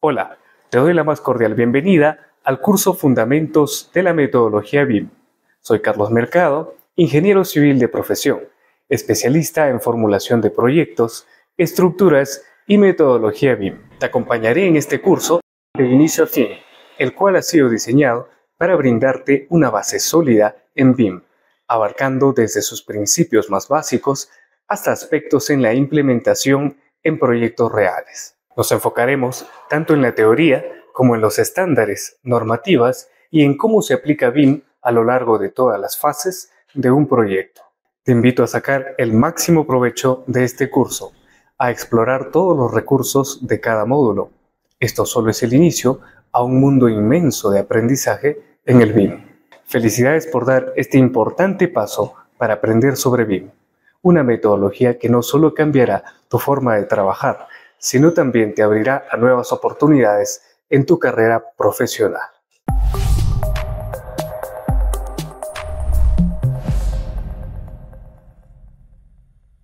Hola, te doy la más cordial bienvenida al curso Fundamentos de la Metodología BIM. Soy Carlos Mercado, ingeniero civil de profesión, especialista en formulación de proyectos, estructuras y metodología BIM. Te acompañaré en este curso de inicio a fin, el cual ha sido diseñado para brindarte una base sólida en BIM abarcando desde sus principios más básicos hasta aspectos en la implementación en proyectos reales. Nos enfocaremos tanto en la teoría como en los estándares, normativas y en cómo se aplica BIM a lo largo de todas las fases de un proyecto. Te invito a sacar el máximo provecho de este curso, a explorar todos los recursos de cada módulo. Esto solo es el inicio a un mundo inmenso de aprendizaje en el BIM. Felicidades por dar este importante paso para aprender sobre BIM, una metodología que no solo cambiará tu forma de trabajar, sino también te abrirá a nuevas oportunidades en tu carrera profesional.